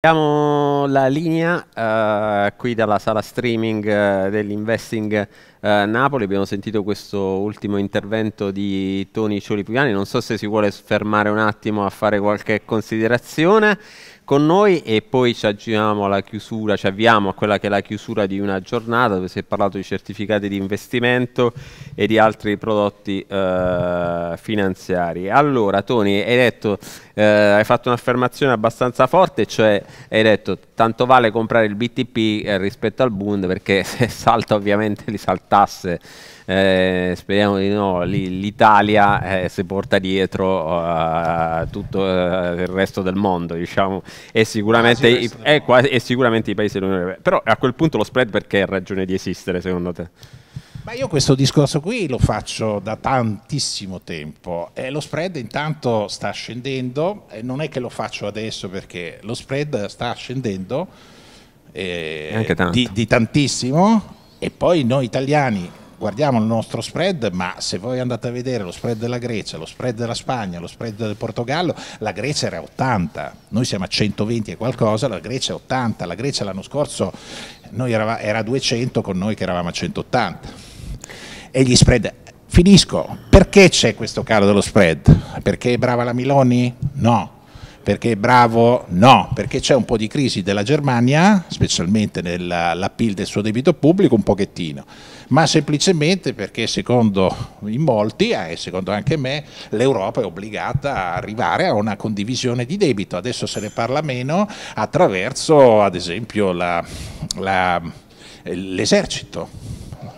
Abbiamo la linea uh, qui dalla sala streaming uh, dell'Investing uh, Napoli, abbiamo sentito questo ultimo intervento di Toni Ciolipiani, non so se si vuole fermare un attimo a fare qualche considerazione con noi e poi ci avviamo alla chiusura, ci avviamo a quella che è la chiusura di una giornata dove si è parlato di certificati di investimento e di altri prodotti eh, finanziari. Allora Tony, hai, detto, eh, hai fatto un'affermazione abbastanza forte, cioè hai detto tanto vale comprare il BTP eh, rispetto al Bund perché se salta ovviamente li saltasse, eh, speriamo di no, l'Italia eh, si porta dietro eh, tutto il resto del mondo diciamo, e, sicuramente ah, i, del mondo. e sicuramente i paesi dell'Unione Europea. Però a quel punto lo spread perché ha ragione di esistere secondo te? Ma io questo discorso qui lo faccio da tantissimo tempo. Eh, lo spread intanto sta scendendo, eh, non è che lo faccio adesso perché lo spread sta scendendo eh, di, di tantissimo e poi noi italiani guardiamo il nostro spread, ma se voi andate a vedere lo spread della Grecia, lo spread della Spagna, lo spread del Portogallo, la Grecia era 80, noi siamo a 120 e qualcosa, la Grecia è 80, la Grecia l'anno scorso era, era 200 con noi che eravamo a 180 e gli spread. Finisco, perché c'è questo calo dello spread? Perché è brava la Miloni? No. Perché è bravo? No, perché c'è un po' di crisi della Germania, specialmente nell'appeal del suo debito pubblico, un pochettino ma semplicemente perché secondo in molti, eh, e eh, secondo anche me, l'Europa è obbligata a arrivare a una condivisione di debito. Adesso se ne parla meno attraverso, ad esempio, l'esercito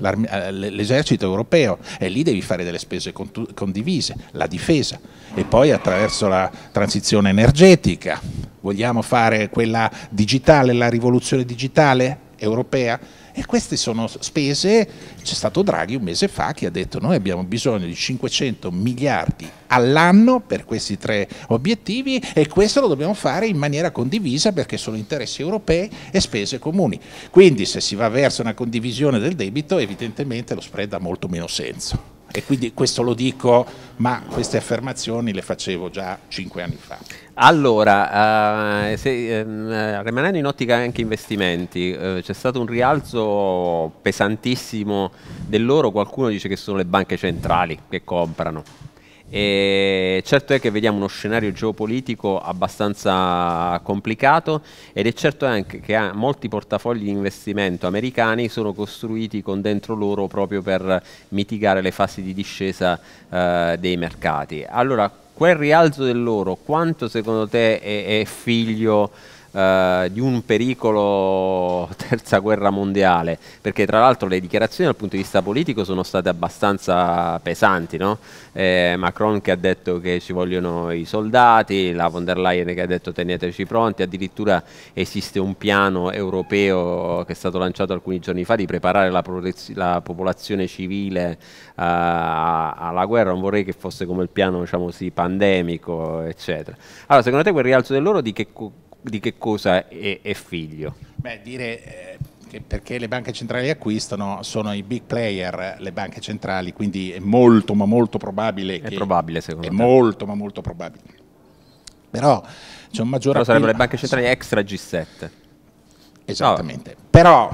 eh, l'esercito europeo e lì devi fare delle spese condivise, la difesa e poi attraverso la transizione energetica, vogliamo fare quella digitale, la rivoluzione digitale europea? E queste sono spese, c'è stato Draghi un mese fa che ha detto noi abbiamo bisogno di 500 miliardi all'anno per questi tre obiettivi e questo lo dobbiamo fare in maniera condivisa perché sono interessi europei e spese comuni. Quindi se si va verso una condivisione del debito evidentemente lo spread ha molto meno senso. E quindi questo lo dico, ma queste affermazioni le facevo già cinque anni fa. Allora, eh, se, ehm, eh, rimanendo in ottica anche investimenti, eh, c'è stato un rialzo pesantissimo dell'oro, qualcuno dice che sono le banche centrali che comprano. E certo è che vediamo uno scenario geopolitico abbastanza complicato ed è certo anche che ah, molti portafogli di investimento americani sono costruiti con dentro loro proprio per mitigare le fasi di discesa eh, dei mercati. Allora, quel rialzo dell'oro quanto secondo te è, è figlio eh, di un pericolo terza guerra mondiale, perché tra l'altro le dichiarazioni dal punto di vista politico sono state abbastanza pesanti, no? eh, Macron che ha detto che ci vogliono i soldati, la von der Leyen che ha detto teneteci pronti, addirittura esiste un piano europeo che è stato lanciato alcuni giorni fa di preparare la, la popolazione civile eh, alla guerra, non vorrei che fosse come il piano diciamo, sì, pandemico, eccetera. Allora, secondo te quel rialzo dell'oro di che di che cosa è, è figlio? Beh, dire eh, che perché le banche centrali acquistano sono i big player, le banche centrali, quindi è molto ma molto probabile. È che, probabile secondo è te. È molto ma molto probabile. Però c'è un maggior... Però sarebbero le banche centrali extra G7. Esattamente. No. Però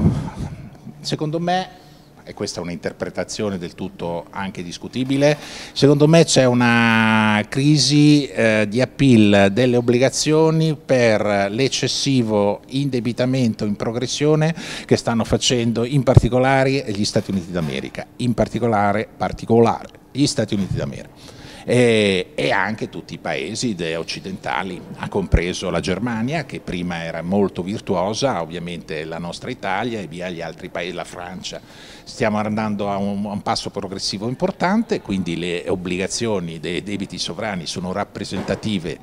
secondo me e questa è un'interpretazione del tutto anche discutibile, secondo me c'è una crisi eh, di appeal delle obbligazioni per l'eccessivo indebitamento in progressione che stanno facendo in particolare gli Stati Uniti d'America, in particolare, particolare gli Stati Uniti d'America e, e anche tutti i paesi occidentali, ha compreso la Germania che prima era molto virtuosa, ovviamente la nostra Italia e via gli altri paesi, la Francia. Stiamo andando a un, a un passo progressivo importante, quindi le obbligazioni dei debiti sovrani sono rappresentative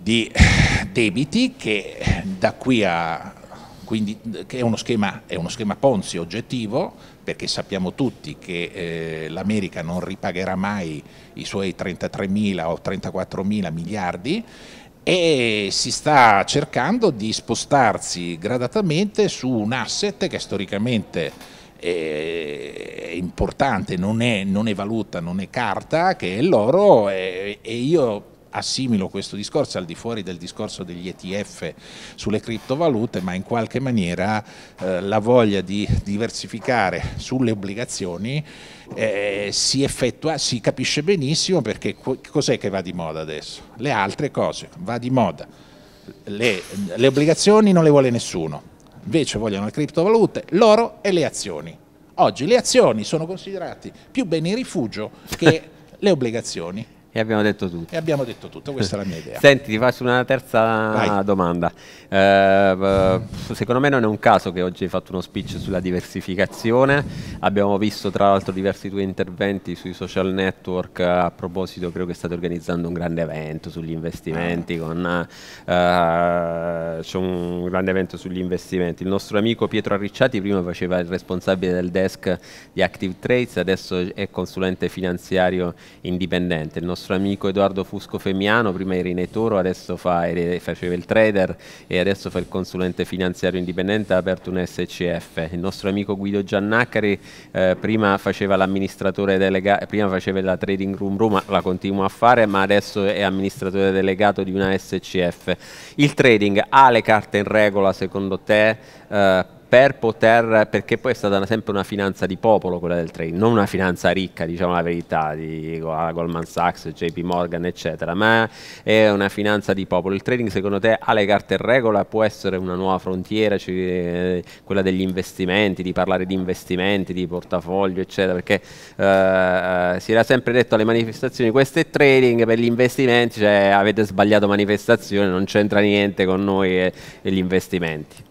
di eh, debiti che da qui a quindi eh, che è uno, schema, è uno schema, Ponzi oggettivo perché sappiamo tutti che eh, l'America non ripagherà mai i suoi 33 mila o 34 mila miliardi e si sta cercando di spostarsi gradatamente su un asset che storicamente eh, è importante, non è, non è valuta, non è carta, che è l'oro e, eh, e io assimilo questo discorso al di fuori del discorso degli ETF sulle criptovalute, ma in qualche maniera eh, la voglia di diversificare sulle obbligazioni eh, si effettua, si capisce benissimo perché cos'è che va di moda adesso? Le altre cose, va di moda. le, le obbligazioni non le vuole nessuno, invece vogliono le criptovalute, l'oro e le azioni. Oggi le azioni sono considerate più bene in rifugio che le obbligazioni. E abbiamo detto tutto. E abbiamo detto tutto, questa è la mia idea. Senti, ti faccio una terza Vai. domanda. Eh, eh, secondo me non è un caso che oggi hai fatto uno speech sulla diversificazione. Abbiamo visto tra l'altro diversi tuoi interventi sui social network. A proposito, credo che state organizzando un grande evento sugli investimenti. Ah. Con, eh, c'è un grande evento sugli investimenti. Il nostro amico Pietro Arricciati prima faceva il responsabile del desk di Active Trades, adesso è consulente finanziario indipendente. Il nostro nostro amico Edoardo Fusco Femiano, prima eri in Etoro, adesso fa, faceva il trader e adesso fa il consulente finanziario indipendente, ha aperto un SCF. Il nostro amico Guido Giannacari eh, prima faceva l'amministratore delegato, prima faceva la trading room Roma, la continua a fare, ma adesso è amministratore delegato di una SCF. Il trading ha le carte in regola secondo te? Eh, per poter, perché poi è stata sempre una finanza di popolo quella del trading, non una finanza ricca, diciamo la verità, di Goldman Sachs, JP Morgan, eccetera, ma è una finanza di popolo. Il trading secondo te ha le carte in regola, può essere una nuova frontiera, cioè, quella degli investimenti, di parlare di investimenti, di portafoglio, eccetera, perché eh, si era sempre detto alle manifestazioni questo è trading per gli investimenti, cioè avete sbagliato manifestazione, non c'entra niente con noi e, e gli investimenti.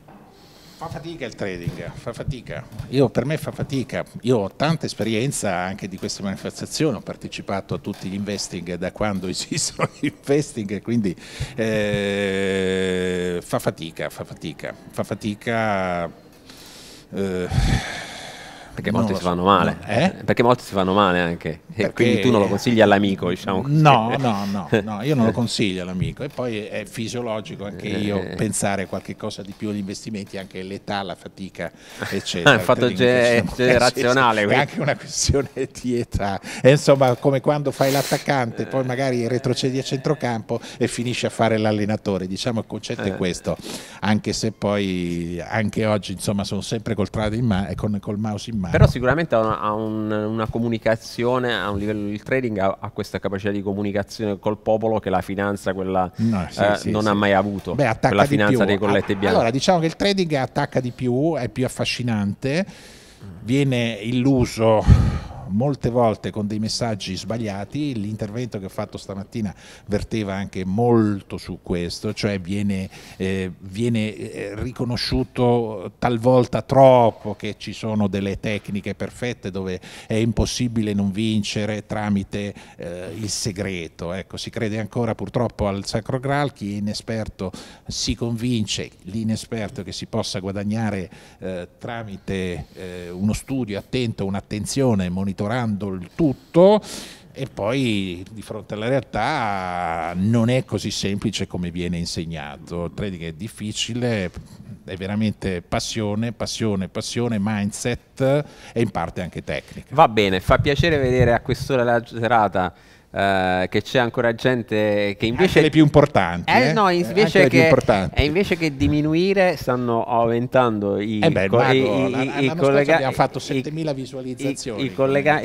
Fa fatica il trading, fa fatica. Io, per me fa fatica. Io ho tanta esperienza anche di queste manifestazioni, ho partecipato a tutti gli investing da quando esistono gli investing, quindi eh, fa fatica, fa fatica, fa fatica. Eh, perché molti so. si fanno male. Eh? Perché molti si fanno male anche. Perché... Quindi tu non lo consigli all'amico, diciamo così. No, no, no, no, io non lo consiglio all'amico. E poi è fisiologico anche eh. io eh. pensare a qualche cosa di più agli investimenti, anche l'età, la fatica, eccetera. Ah, il fatto ge- diciamo generazionale. È anche una questione di età. E insomma, come quando fai l'attaccante, poi eh. magari retrocedi a centrocampo e finisci a fare l'allenatore. Diciamo il concetto eh. è questo. Anche se poi, anche oggi, insomma, sono sempre col, in ma- con, col mouse in mano mano. Però sicuramente ha, una, ha un, una comunicazione, a un livello, di trading ha, ha, questa capacità di comunicazione col popolo che la finanza quella, no, sì, eh, sì, non sì. ha mai avuto. Beh, attacca quella finanza più. dei colletti bianchi. Allora, diciamo che il trading attacca di più, è più affascinante, viene illuso molte volte con dei messaggi sbagliati, l'intervento che ho fatto stamattina verteva anche molto su questo, cioè viene, eh, viene eh, riconosciuto talvolta troppo che ci sono delle tecniche perfette dove è impossibile non vincere tramite eh, il segreto. Ecco, si crede ancora purtroppo al Sacro Graal, chi è inesperto si convince, l'inesperto che si possa guadagnare eh, tramite eh, uno studio attento, un'attenzione, monitoraggio, monitorando il tutto e poi di fronte alla realtà non è così semplice come viene insegnato. Trading è difficile, è veramente passione, passione, passione, mindset e in parte anche tecnica. Va bene, fa piacere vedere a quest'ora della serata Uh, che c'è ancora gente che invece... Anche le più importanti. Eh, eh? no, invece che, invece che, diminuire stanno aumentando i, eh beh, co- i, i, collegamenti. Abbiamo fatto 7000 visualizzazioni. I, collega-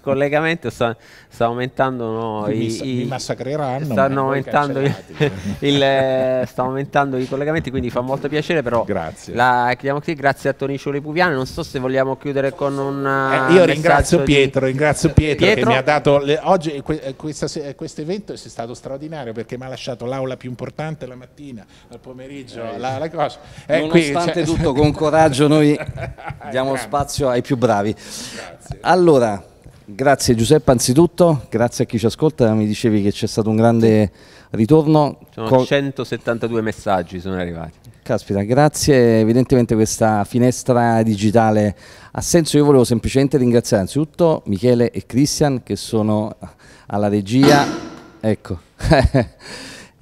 collegamenti sta, sta, aumentando... No, mi, mi, massacreranno. Stanno aumentando, il, eh, sta aumentando i collegamenti, quindi fa molto piacere, però... Grazie. La chiudiamo qui, grazie a Toni Puviano. Non so se vogliamo chiudere con un... Eh, io ringrazio Pietro, di... ringrazio Pietro, Pietro, che mi ha dato... Le, oggi oggi eh, eh, questo evento è stato straordinario perché mi ha lasciato l'aula più importante la mattina, al pomeriggio, eh, la, la cosa. Eh, nonostante qui, cioè... tutto, con coraggio noi diamo spazio ai più bravi. Grazie. Allora, grazie Giuseppe anzitutto, grazie a chi ci ascolta, mi dicevi che c'è stato un grande ritorno. Sono 172 messaggi sono arrivati. Caspita, grazie. Evidentemente questa finestra digitale ha senso. Io volevo semplicemente ringraziare anzitutto Michele e Christian che sono alla regia. Ecco.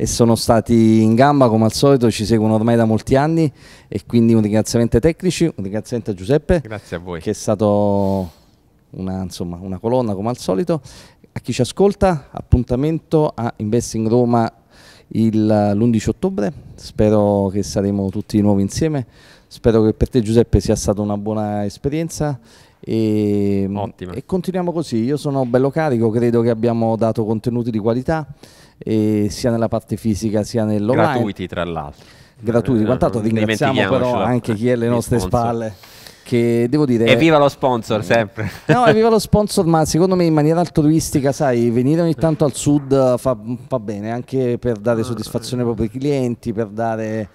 e sono stati in gamba come al solito, ci seguono ormai da molti anni e quindi un ringraziamento ai tecnici, un ringraziamento a Giuseppe. Grazie a voi. Che è stato una, insomma, una colonna come al solito. A chi ci ascolta, appuntamento a Investing Roma l'11 ottobre, spero che saremo tutti di nuovo insieme, spero che per te Giuseppe sia stata una buona esperienza e, e, continuiamo così, io sono bello carico, credo che abbiamo dato contenuti di qualità sia nella parte fisica sia nell'online. Gratuiti tra l'altro. Gratuiti, eh, quant'altro ringraziamo però anche chi è alle nostre sponsor. spalle che devo dire... Evviva lo sponsor sempre! No, evviva lo sponsor, ma secondo me in maniera altruistica, sai, venire ogni tanto al sud fa, fa bene, anche per dare soddisfazione ai propri clienti, per dare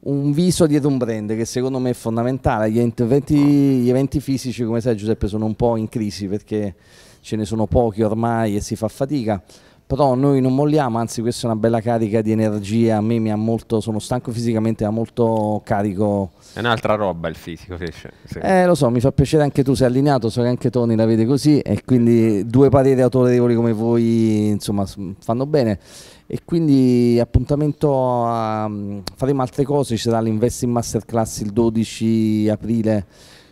un viso dietro un brand che secondo me è fondamentale. Gli eventi, gli eventi fisici, come sai Giuseppe, sono un po' in crisi perché ce ne sono pochi ormai e si fa fatica però noi non molliamo, anzi questa è una bella carica di energia, a me mi ha molto, sono stanco fisicamente, ma molto carico. È un'altra roba il fisico Sì. Eh lo so, mi fa piacere anche tu sei allineato, so che anche Tony la vede così e quindi due pareri autorevoli come voi insomma fanno bene e quindi appuntamento a, faremo altre cose, ci sarà l'Investing Masterclass il 12 aprile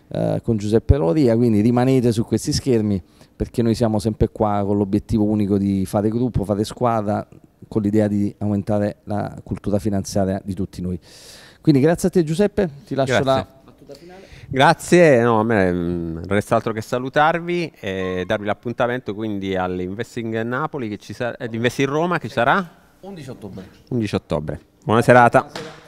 eh, con Giuseppe Loria, quindi rimanete su questi schermi perché noi siamo sempre qua con l'obiettivo unico di fare gruppo, fare squadra, con l'idea di aumentare la cultura finanziaria di tutti noi. Quindi grazie a te Giuseppe, ti lascio grazie. la battuta finale. Grazie, no, a me mm, non resta altro che salutarvi e darvi l'appuntamento quindi all'Investing Napoli, che ci sarà, eh, Roma che ci sarà? 11 ottobre. 11 ottobre. Buona serata. Buona serata.